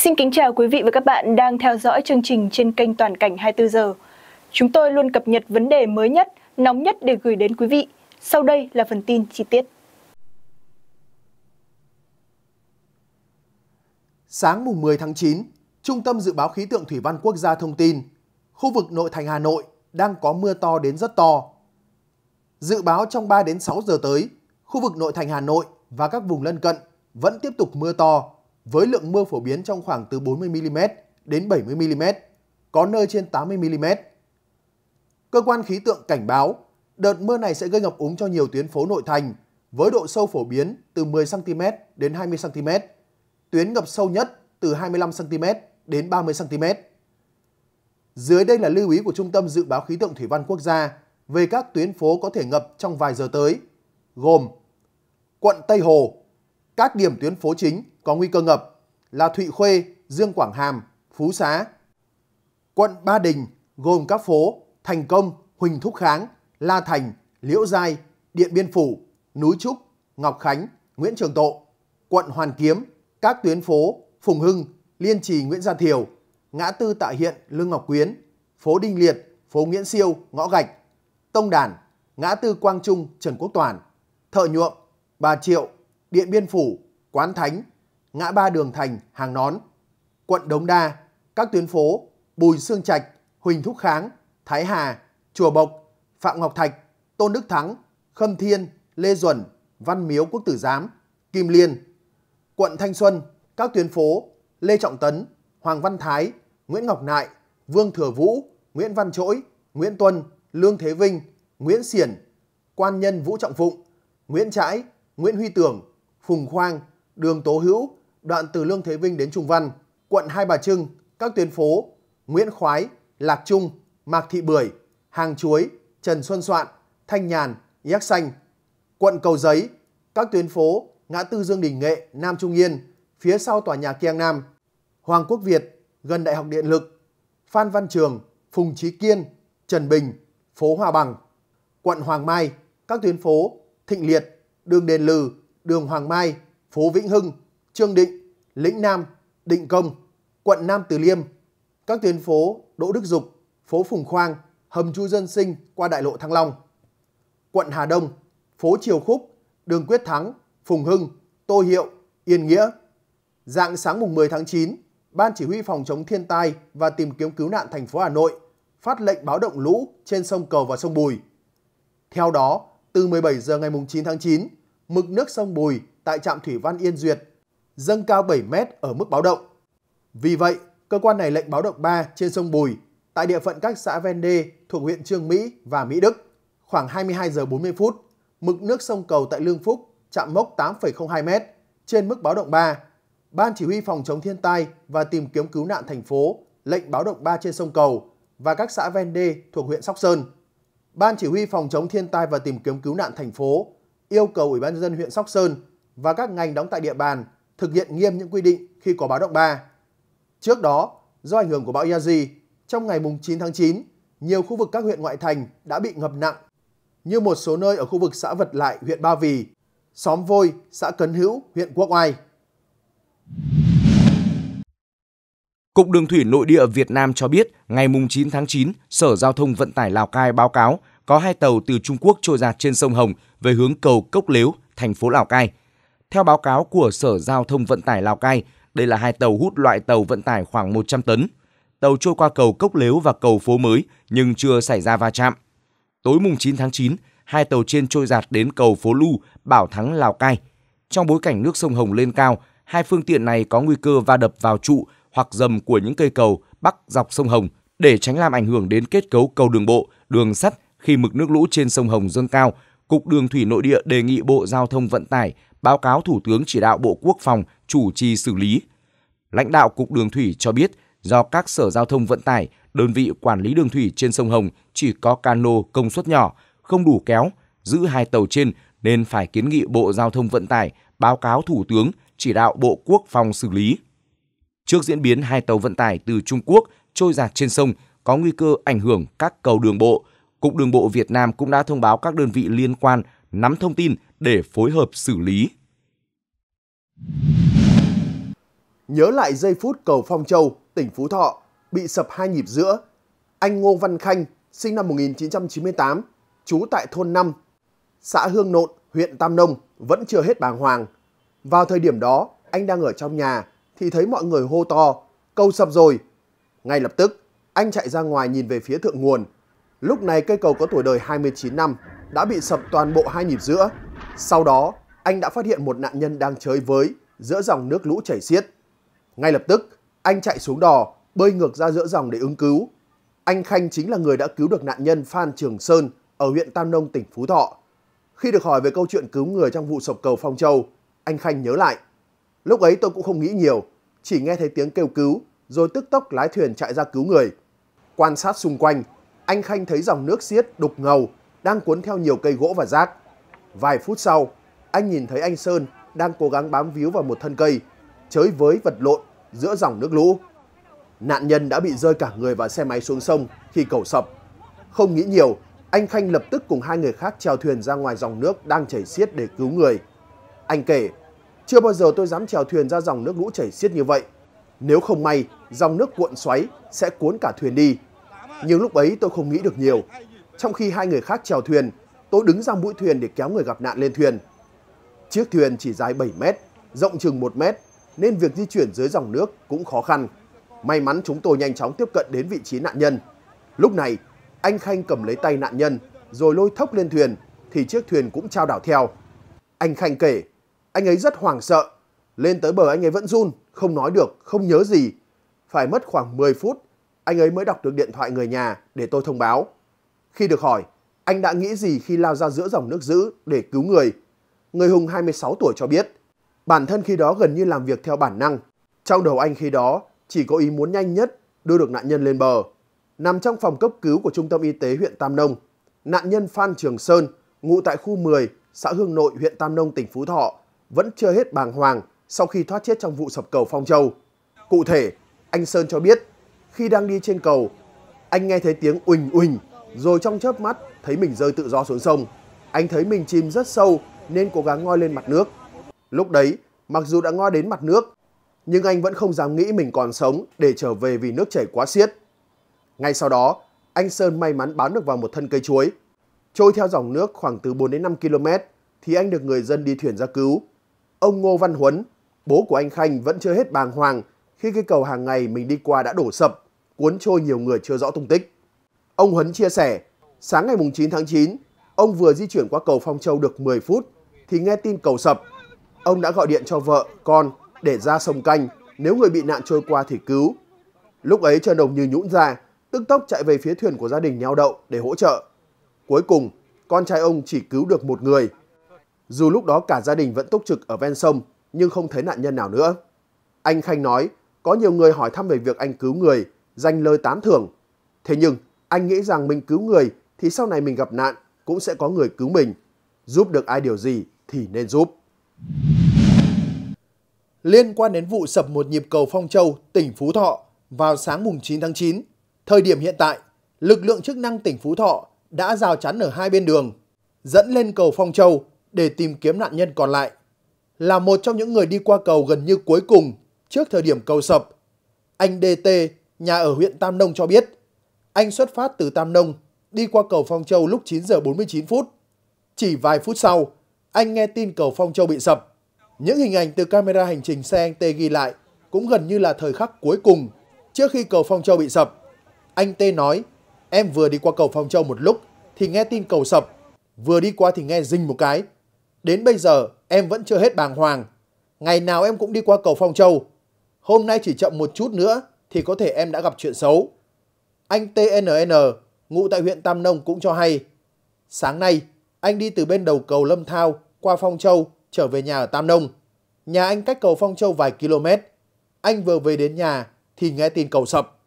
Xin kính chào quý vị và các bạn đang theo dõi chương trình trên kênh Toàn cảnh 24 giờ. Chúng tôi luôn cập nhật vấn đề mới nhất, nóng nhất để gửi đến quý vị. Sau đây là phần tin chi tiết. Sáng mùng 10 tháng 9, Trung tâm Dự báo Khí tượng Thủy văn Quốc gia thông tin, khu vực nội thành Hà Nội đang có mưa to đến rất to. Dự báo trong 3 đến 6 giờ tới, khu vực nội thành Hà Nội và các vùng lân cận vẫn tiếp tục mưa to, với lượng mưa phổ biến trong khoảng từ 40mm đến 70mm, có nơi trên 80mm. Cơ quan khí tượng cảnh báo đợt mưa này sẽ gây ngập úng cho nhiều tuyến phố nội thành với độ sâu phổ biến từ 10cm đến 20cm, tuyến ngập sâu nhất từ 25cm đến 30cm. Dưới đây là lưu ý của Trung tâm Dự báo Khí tượng Thủy văn Quốc gia về các tuyến phố có thể ngập trong vài giờ tới, gồm quận Tây Hồ, các điểm tuyến phố chính có nguy cơ ngập là Thụy Khuê, Dương Quảng Hàm, Phú Xá. Quận Ba Đình gồm các phố Thành Công, Huỳnh Thúc Kháng, La Thành, Liễu Giai, Điện Biên Phủ, Núi Trúc, Ngọc Khánh, Nguyễn Trường Tộ. Quận Hoàn Kiếm, các tuyến phố Phùng Hưng, Liên Trì Nguyễn Gia Thiều, ngã tư Tạ Hiện, Lương Ngọc Quyến, phố Đinh Liệt, phố Nguyễn Siêu, ngõ Gạch, Tông Đản, ngã tư Quang Trung, Trần Quốc Toàn, Thợ Nhuộm, Bà Triệu, Điện Biên Phủ, Quán Thánh, ngã ba đường thành, hàng nón, quận Đống Đa, các tuyến phố Bùi Sương Trạch, Huỳnh Thúc Kháng, Thái Hà, Chùa Bộc, Phạm Ngọc Thạch, Tôn Đức Thắng, Khâm Thiên, Lê Duẩn, Văn Miếu Quốc Tử Giám, Kim Liên. Quận Thanh Xuân, các tuyến phố Lê Trọng Tấn, Hoàng Văn Thái, Nguyễn Ngọc Nại, Vương Thừa Vũ, Nguyễn Văn Trỗi, Nguyễn Tuân, Lương Thế Vinh, Nguyễn Xiển, Quan Nhân Vũ Trọng Phụng, Nguyễn Trãi, Nguyễn Huy Tưởng, Phùng Khoang, đường Tố Hữu, đoạn từ Lương Thế Vinh đến Trung Văn, quận Hai Bà Trưng, các tuyến phố Nguyễn Khoái, Lạc Trung, Mạc Thị Bưởi, Hàng Chuối, Trần Xuân Soạn, Thanh Nhàn, Giác Xanh, quận Cầu Giấy, các tuyến phố ngã tư Dương Đình Nghệ, Nam Trung Yên, phía sau tòa nhà Kiang Nam, Hoàng Quốc Việt, gần Đại học Điện lực, Phan Văn Trường, Phùng Trí Kiên, Trần Bình, phố Hòa Bằng, quận Hoàng Mai, các tuyến phố Thịnh Liệt, đường Đền Lừ, đường Hoàng Mai, phố Vĩnh Hưng, Trương Định, Lĩnh Nam, Định Công, quận Nam Từ Liêm, các tuyến phố Đỗ Đức Dục, phố Phùng Khoang, hầm Chu Dân Sinh qua đại lộ Thăng Long, quận Hà Đông, phố Triều Khúc, đường Quyết Thắng, Phùng Hưng, Tô Hiệu, Yên Nghĩa. Dạng sáng mùng 10 tháng 9, Ban Chỉ huy Phòng chống thiên tai và tìm kiếm cứu nạn thành phố Hà Nội phát lệnh báo động lũ trên sông Cầu và sông Bùi. Theo đó, từ 17 giờ ngày 9 tháng 9, mực nước sông Bùi tại trạm thủy văn Yên Duyệt dâng cao 7 mét ở mức báo động. Vì vậy, cơ quan này lệnh báo động 3 trên sông Bùi tại địa phận các xã ven đê thuộc huyện Trương Mỹ và Mỹ Đức. Khoảng 22 giờ 40 phút, mực nước sông cầu tại Lương Phúc chạm mốc 8,02 mét trên mức báo động 3. Ban chỉ huy phòng chống thiên tai và tìm kiếm cứu nạn thành phố lệnh báo động 3 trên sông cầu và các xã ven đê thuộc huyện Sóc Sơn. Ban chỉ huy phòng chống thiên tai và tìm kiếm cứu nạn thành phố yêu cầu Ủy ban nhân dân huyện Sóc Sơn và các ngành đóng tại địa bàn thực hiện nghiêm những quy định khi có báo động 3. Trước đó, do ảnh hưởng của bão Yazi, trong ngày 9 tháng 9, nhiều khu vực các huyện ngoại thành đã bị ngập nặng, như một số nơi ở khu vực xã Vật Lại, huyện Ba Vì, xóm Vôi, xã Cấn Hữu, huyện Quốc Oai. Cục Đường thủy Nội địa Việt Nam cho biết, ngày 9 tháng 9, Sở Giao thông Vận tải Lào Cai báo cáo có hai tàu từ Trung Quốc trôi giạt trên sông Hồng về hướng cầu Cốc Lếu, thành phố Lào Cai – theo báo cáo của Sở Giao thông Vận tải Lào Cai, đây là hai tàu hút loại tàu vận tải khoảng 100 tấn. Tàu trôi qua cầu Cốc Lếu và cầu Phố Mới nhưng chưa xảy ra va chạm. Tối mùng 9 tháng 9, hai tàu trên trôi giạt đến cầu Phố Lu, Bảo Thắng, Lào Cai. Trong bối cảnh nước sông Hồng lên cao, hai phương tiện này có nguy cơ va đập vào trụ hoặc dầm của những cây cầu bắc dọc sông Hồng để tránh làm ảnh hưởng đến kết cấu cầu đường bộ, đường sắt khi mực nước lũ trên sông Hồng dâng cao. Cục Đường thủy Nội địa đề nghị Bộ Giao thông Vận tải báo cáo Thủ tướng chỉ đạo Bộ Quốc phòng chủ trì xử lý. Lãnh đạo Cục Đường Thủy cho biết do các sở giao thông vận tải, đơn vị quản lý đường thủy trên sông Hồng chỉ có cano công suất nhỏ, không đủ kéo, giữ hai tàu trên nên phải kiến nghị Bộ Giao thông Vận tải báo cáo Thủ tướng chỉ đạo Bộ Quốc phòng xử lý. Trước diễn biến hai tàu vận tải từ Trung Quốc trôi giạt trên sông có nguy cơ ảnh hưởng các cầu đường bộ, Cục Đường bộ Việt Nam cũng đã thông báo các đơn vị liên quan nắm thông tin để phối hợp xử lý. Nhớ lại giây phút cầu Phong Châu, tỉnh Phú Thọ, bị sập hai nhịp giữa. Anh Ngô Văn Khanh, sinh năm 1998, trú tại thôn 5, xã Hương Nộn, huyện Tam Nông, vẫn chưa hết bàng hoàng. Vào thời điểm đó, anh đang ở trong nhà thì thấy mọi người hô to, cầu sập rồi. Ngay lập tức, anh chạy ra ngoài nhìn về phía thượng nguồn. Lúc này cây cầu có tuổi đời 29 năm, đã bị sập toàn bộ hai nhịp giữa. Sau đó, anh đã phát hiện một nạn nhân đang chơi với giữa dòng nước lũ chảy xiết. Ngay lập tức, anh chạy xuống đò, bơi ngược ra giữa dòng để ứng cứu. Anh Khanh chính là người đã cứu được nạn nhân Phan Trường Sơn ở huyện Tam Nông, tỉnh Phú Thọ. Khi được hỏi về câu chuyện cứu người trong vụ sập cầu Phong Châu, anh Khanh nhớ lại. Lúc ấy tôi cũng không nghĩ nhiều, chỉ nghe thấy tiếng kêu cứu, rồi tức tốc lái thuyền chạy ra cứu người. Quan sát xung quanh, anh Khanh thấy dòng nước xiết đục ngầu, đang cuốn theo nhiều cây gỗ và rác. Vài phút sau, anh nhìn thấy anh Sơn đang cố gắng bám víu vào một thân cây, chới với vật lộn giữa dòng nước lũ. Nạn nhân đã bị rơi cả người và xe máy xuống sông khi cầu sập. Không nghĩ nhiều, anh Khanh lập tức cùng hai người khác trèo thuyền ra ngoài dòng nước đang chảy xiết để cứu người. Anh kể, chưa bao giờ tôi dám trèo thuyền ra dòng nước lũ chảy xiết như vậy. Nếu không may, dòng nước cuộn xoáy sẽ cuốn cả thuyền đi. Nhưng lúc ấy tôi không nghĩ được nhiều. Trong khi hai người khác trèo thuyền, tôi đứng ra mũi thuyền để kéo người gặp nạn lên thuyền. Chiếc thuyền chỉ dài 7 mét, rộng chừng 1 mét, nên việc di chuyển dưới dòng nước cũng khó khăn. May mắn chúng tôi nhanh chóng tiếp cận đến vị trí nạn nhân. Lúc này, anh Khanh cầm lấy tay nạn nhân rồi lôi thốc lên thuyền thì chiếc thuyền cũng trao đảo theo. Anh Khanh kể, anh ấy rất hoảng sợ. Lên tới bờ anh ấy vẫn run, không nói được, không nhớ gì. Phải mất khoảng 10 phút, anh ấy mới đọc được điện thoại người nhà để tôi thông báo. Khi được hỏi, anh đã nghĩ gì khi lao ra giữa dòng nước dữ để cứu người? Người hùng 26 tuổi cho biết, bản thân khi đó gần như làm việc theo bản năng. Trong đầu anh khi đó chỉ có ý muốn nhanh nhất đưa được nạn nhân lên bờ. Nằm trong phòng cấp cứu của Trung tâm Y tế huyện Tam Nông, nạn nhân Phan Trường Sơn, ngụ tại khu 10, xã Hương Nội, huyện Tam Nông, tỉnh Phú Thọ, vẫn chưa hết bàng hoàng sau khi thoát chết trong vụ sập cầu Phong Châu. Cụ thể, anh Sơn cho biết, khi đang đi trên cầu, anh nghe thấy tiếng ùnh ùnh. Rồi trong chớp mắt thấy mình rơi tự do xuống sông. Anh thấy mình chìm rất sâu nên cố gắng ngoi lên mặt nước. Lúc đấy, mặc dù đã ngoi đến mặt nước, nhưng anh vẫn không dám nghĩ mình còn sống để trở về vì nước chảy quá xiết. Ngay sau đó, anh Sơn may mắn bám được vào một thân cây chuối. Trôi theo dòng nước khoảng từ 4 đến 5 km thì anh được người dân đi thuyền ra cứu. Ông Ngô Văn Huấn, bố của anh Khanh vẫn chưa hết bàng hoàng khi cây cầu hàng ngày mình đi qua đã đổ sập, cuốn trôi nhiều người chưa rõ tung tích. Ông Huấn chia sẻ, sáng ngày 9 tháng 9, ông vừa di chuyển qua cầu Phong Châu được 10 phút thì nghe tin cầu sập. Ông đã gọi điện cho vợ, con để ra sông canh, nếu người bị nạn trôi qua thì cứu. Lúc ấy Trần Đồng như nhũn ra, tức tốc chạy về phía thuyền của gia đình neo đậu để hỗ trợ. Cuối cùng, con trai ông chỉ cứu được một người. Dù lúc đó cả gia đình vẫn túc trực ở ven sông nhưng không thấy nạn nhân nào nữa. Anh Khanh nói có nhiều người hỏi thăm về việc anh cứu người, danh lời tán thưởng. Thế nhưng anh nghĩ rằng mình cứu người thì sau này mình gặp nạn cũng sẽ có người cứu mình. Giúp được ai điều gì thì nên giúp. Liên quan đến vụ sập một nhịp cầu Phong Châu, tỉnh Phú Thọ vào sáng mùng 9 tháng 9, thời điểm hiện tại, lực lượng chức năng tỉnh Phú Thọ đã rào chắn ở hai bên đường, dẫn lên cầu Phong Châu để tìm kiếm nạn nhân còn lại. Là một trong những người đi qua cầu gần như cuối cùng trước thời điểm cầu sập, anh DT, nhà ở huyện Tam Nông cho biết, anh xuất phát từ Tam Nông, đi qua cầu Phong Châu lúc 9 giờ 49 phút. Chỉ vài phút sau, anh nghe tin cầu Phong Châu bị sập. Những hình ảnh từ camera hành trình xe anh T ghi lại cũng gần như là thời khắc cuối cùng trước khi cầu Phong Châu bị sập. Anh T nói, em vừa đi qua cầu Phong Châu một lúc thì nghe tin cầu sập, vừa đi qua thì nghe rinh một cái. Đến bây giờ em vẫn chưa hết bàng hoàng. Ngày nào em cũng đi qua cầu Phong Châu. Hôm nay chỉ chậm một chút nữa thì có thể em đã gặp chuyện xấu. Anh TNN, ngụ tại huyện Tam Nông cũng cho hay, sáng nay anh đi từ bên đầu cầu Lâm Thao qua Phong Châu trở về nhà ở Tam Nông. Nhà anh cách cầu Phong Châu vài km. Anh vừa về đến nhà thì nghe tin cầu sập.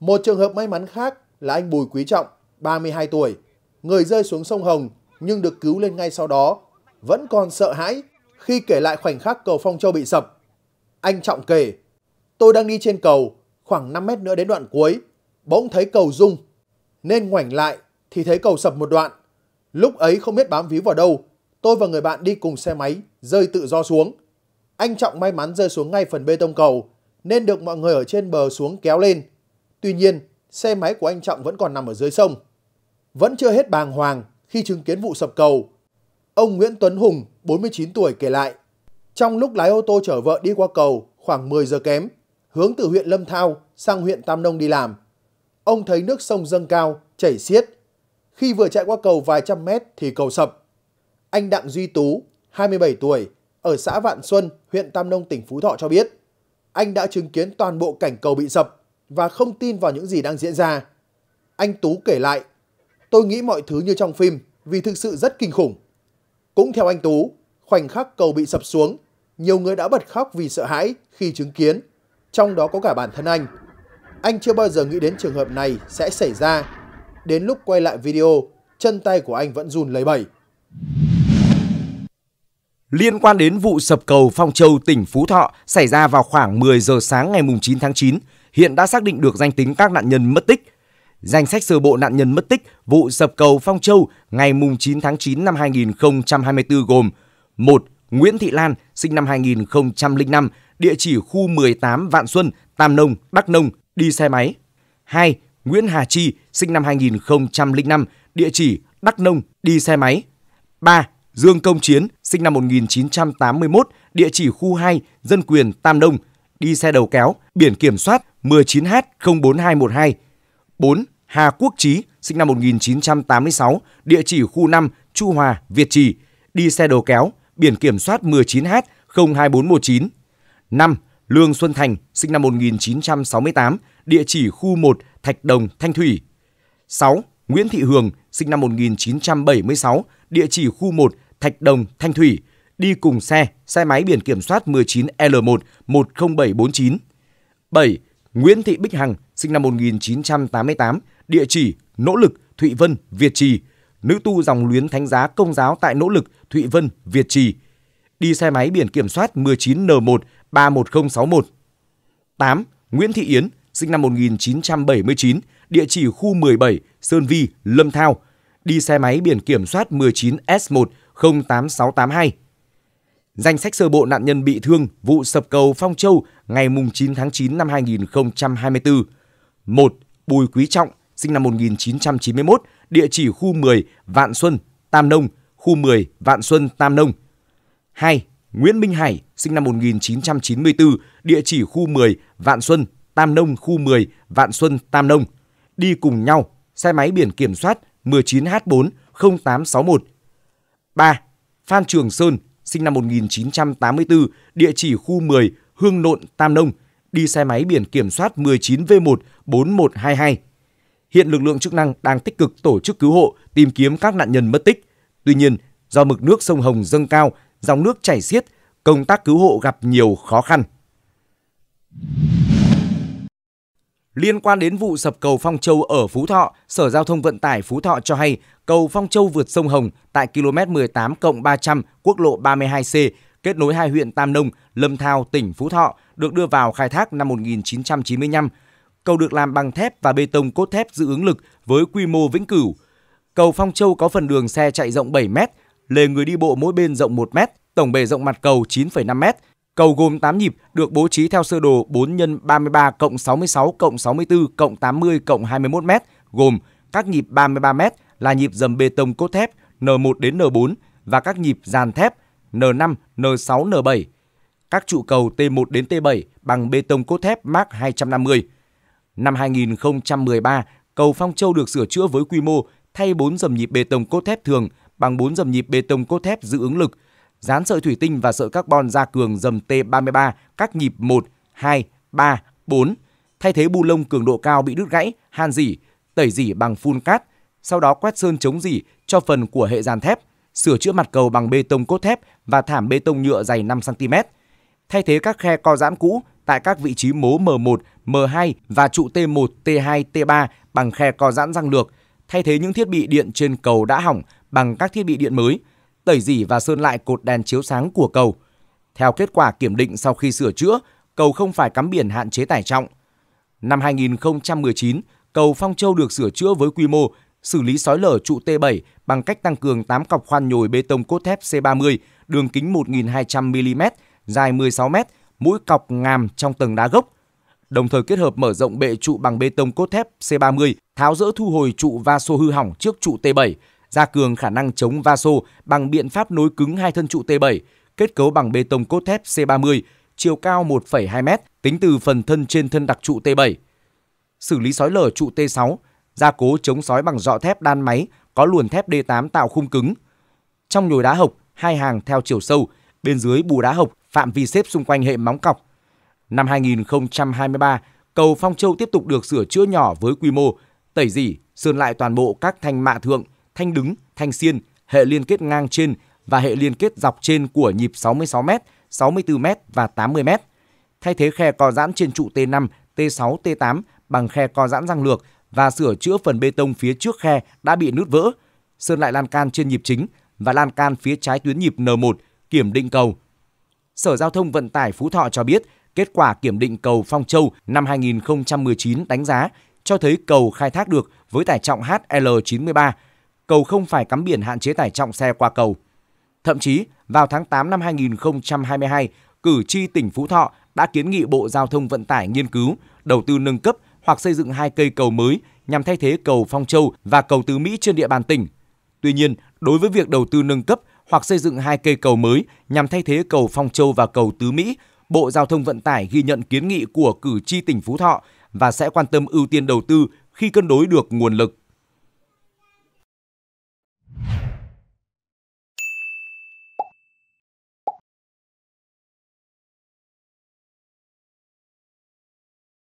Một trường hợp may mắn khác là anh Bùi Quý Trọng, 32 tuổi, người rơi xuống sông Hồng nhưng được cứu lên ngay sau đó, vẫn còn sợ hãi khi kể lại khoảnh khắc cầu Phong Châu bị sập. Anh Trọng kể, tôi đang đi trên cầu, khoảng 5 mét nữa đến đoạn cuối bỗng thấy cầu rung, nên ngoảnh lại thì thấy cầu sập một đoạn. Lúc ấy không biết bám víu vào đâu, tôi và người bạn đi cùng xe máy rơi tự do xuống. Anh Trọng may mắn rơi xuống ngay phần bê tông cầu, nên được mọi người ở trên bờ xuống kéo lên. Tuy nhiên, xe máy của anh Trọng vẫn còn nằm ở dưới sông. Vẫn chưa hết bàng hoàng khi chứng kiến vụ sập cầu. Ông Nguyễn Tuấn Hùng, 49 tuổi kể lại, trong lúc lái ô tô chở vợ đi qua cầu khoảng 10 giờ kém, hướng từ huyện Lâm Thao sang huyện Tam Nông đi làm, ông thấy nước sông dâng cao, chảy xiết. Khi vừa chạy qua cầu vài trăm mét thì cầu sập. Anh Đặng Duy Tú, 27 tuổi, ở xã Vạn Xuân, huyện Tam Nông, tỉnh Phú Thọ cho biết, anh đã chứng kiến toàn bộ cảnh cầu bị sập và không tin vào những gì đang diễn ra. Anh Tú kể lại, tôi nghĩ mọi thứ như trong phim vì thực sự rất kinh khủng. Cũng theo anh Tú, khoảnh khắc cầu bị sập xuống, nhiều người đã bật khóc vì sợ hãi khi chứng kiến, trong đó có cả bản thân anh. Anh chưa bao giờ nghĩ đến trường hợp này sẽ xảy ra. Đến lúc quay lại video, chân tay của anh vẫn run lấy bẩy. Liên quan đến vụ sập cầu Phong Châu, tỉnh Phú Thọ xảy ra vào khoảng 10 giờ sáng ngày 9 tháng 9, hiện đã xác định được danh tính các nạn nhân mất tích. Danh sách sơ bộ nạn nhân mất tích vụ sập cầu Phong Châu ngày 9 tháng 9 năm 2024 gồm 1. Nguyễn Thị Lan, sinh năm 2005, địa chỉ khu 18 Vạn Xuân, Tam Nông, Đắk Nông, đi xe máy. 2. Nguyễn Hà Chi, sinh năm 2005, địa chỉ Đắk Nông, đi xe máy. 3. Dương Công Chiến, sinh năm 1981, địa chỉ khu 2, dân quyền Tam Đông, đi xe đầu kéo, biển kiểm soát 19H04212. 4. Hà Quốc Trí, sinh năm 1986, địa chỉ khu 5, Chu Hòa, Việt Trì, đi xe đầu kéo, biển kiểm soát 19H02419. 5. Lương Xuân Thành, sinh năm 1968, địa chỉ khu 1, Thạch Đồng, Thanh Thủy. 6. Nguyễn Thị Hường, sinh năm 1976, địa chỉ khu 1, Thạch Đồng, Thanh Thủy, đi cùng xe, xe máy biển kiểm soát 19L1-10749. 7. Nguyễn Thị Bích Hằng, sinh năm 1988, địa chỉ Nỗ Lực, Thụy Vân, Việt Trì, nữ tu dòng luyến thánh giá công giáo tại Nỗ Lực, Thụy Vân, Việt Trì. Đi xe máy biển kiểm soát 19N1 31061. 8. Nguyễn Thị Yến, sinh năm 1979, địa chỉ khu 17, Sơn Vi, Lâm Thao, đi xe máy biển kiểm soát 19S1-08682. Danh sách sơ bộ nạn nhân bị thương vụ sập cầu Phong Châu ngày 9 tháng 9 năm 2024. 1. Bùi Quý Trọng, sinh năm 1991, địa chỉ khu 10, Vạn Xuân, Tam Nông, khu 10, Vạn Xuân, Tam Nông. 2. Nguyễn Minh Hải, sinh năm 1994, địa chỉ khu 10, Vạn Xuân, Tam Nông, khu 10, Vạn Xuân, Tam Nông. Đi cùng nhau, xe máy biển kiểm soát 19H4-0861. 3. Phan Trường Sơn, sinh năm 1984, địa chỉ khu 10, Hương Nộn, Tam Nông. Đi xe máy biển kiểm soát 19V1-4122. Hiện lực lượng chức năng đang tích cực tổ chức cứu hộ, tìm kiếm các nạn nhân mất tích. Tuy nhiên, do mực nước sông Hồng dâng cao dòng nước chảy xiết, công tác cứu hộ gặp nhiều khó khăn. Liên quan đến vụ sập cầu Phong Châu ở Phú Thọ, Sở Giao thông Vận tải Phú Thọ cho hay cầu Phong Châu vượt sông Hồng tại km 18 300 quốc lộ 32C kết nối hai huyện Tam Nông, Lâm Thao, tỉnh Phú Thọ được đưa vào khai thác năm 1995. Cầu được làm bằng thép và bê tông cốt thép giữ ứng lực với quy mô vĩnh cửu. Cầu Phong Châu có phần đường xe chạy rộng 7 mét, lề người đi bộ mỗi bên rộng 1 mét, tổng bề rộng mặt cầu 9,5 mét. Cầu gồm 8 nhịp được bố trí theo sơ đồ 4 x 33 cộng 66 cộng 64 cộng 80 cộng 21 mét, gồm các nhịp 33 mét là nhịp dầm bê tông cốt thép N1 đến N4 và các nhịp dàn thép N5, N6, N7. Các trụ cầu T1 đến T7 bằng bê tông cốt thép Mark 250. Năm 2013, cầu Phong Châu được sửa chữa với quy mô thay 4 dầm nhịp bê tông cốt thép thường bằng 4 dầm nhịp bê tông cốt thép giữ ứng lực, dán sợi thủy tinh và sợi carbon gia cường dầm T33 các nhịp 1, 2, 3, 4, thay thế bu lông cường độ cao bị đứt gãy, han dỉ, tẩy dỉ bằng phun cát, sau đó quét sơn chống dỉ cho phần của hệ dàn thép, sửa chữa mặt cầu bằng bê tông cốt thép và thảm bê tông nhựa dày 5 cm. Thay thế các khe co giãn cũ tại các vị trí mố M1, M2 và trụ T1, T2, T3 bằng khe co giãn răng lược, thay thế những thiết bị điện trên cầu đã hỏng bằng các thiết bị điện mới, tẩy dỉ và sơn lại cột đèn chiếu sáng của cầu. Theo kết quả kiểm định sau khi sửa chữa, cầu không phải cắm biển hạn chế tải trọng. Năm 2019, cầu Phong Châu được sửa chữa với quy mô xử lý sói lở trụ T7 bằng cách tăng cường 8 cọc khoan nhồi bê tông cốt thép C30, đường kính 1.200 mm, dài 16 m, mũi cọc ngàm trong tầng đá gốc, đồng thời kết hợp mở rộng bệ trụ bằng bê tông cốt thép C30, tháo rỡ thu hồi trụ va xô hư hỏng trước trụ T7, gia cường khả năng chống va xô bằng biện pháp nối cứng hai thân trụ T7, kết cấu bằng bê tông cốt thép C30, chiều cao 1,2m tính từ phần thân trên thân đặc trụ T7. Xử lý sói lở trụ T6, gia cố chống sói bằng dọ thép đan máy có luồn thép D8 tạo khung cứng. Trong nhồi đá hộc, hai hàng theo chiều sâu, bên dưới bù đá hộc, phạm vi xếp xung quanh hệ móng cọc Năm 2023, cầu Phong Châu tiếp tục được sửa chữa nhỏ với quy mô tẩy dỉ, sơn lại toàn bộ các thanh mạ thượng, thanh đứng, thanh xiên, hệ liên kết ngang trên và hệ liên kết dọc trên của nhịp 66m, 64m và 80m. Thay thế khe co giãn trên trụ T5, T6, T8 bằng khe co giãn răng lược và sửa chữa phần bê tông phía trước khe đã bị nứt vỡ, sơn lại lan can trên nhịp chính và lan can phía trái tuyến nhịp N1 kiểm định cầu. Sở Giao thông Vận tải Phú Thọ cho biết Kết quả kiểm định cầu Phong Châu năm 2019 đánh giá cho thấy cầu khai thác được với tải trọng HL93. Cầu không phải cắm biển hạn chế tải trọng xe qua cầu. Thậm chí, vào tháng 8 năm 2022, cử tri tỉnh Phú Thọ đã kiến nghị Bộ Giao thông Vận tải nghiên cứu, đầu tư nâng cấp hoặc xây dựng hai cây cầu mới nhằm thay thế cầu Phong Châu và cầu Tứ Mỹ trên địa bàn tỉnh. Tuy nhiên, đối với việc đầu tư nâng cấp hoặc xây dựng hai cây cầu mới nhằm thay thế cầu Phong Châu và cầu Tứ Mỹ, Bộ Giao thông Vận tải ghi nhận kiến nghị của cử tri tỉnh Phú Thọ và sẽ quan tâm ưu tiên đầu tư khi cân đối được nguồn lực.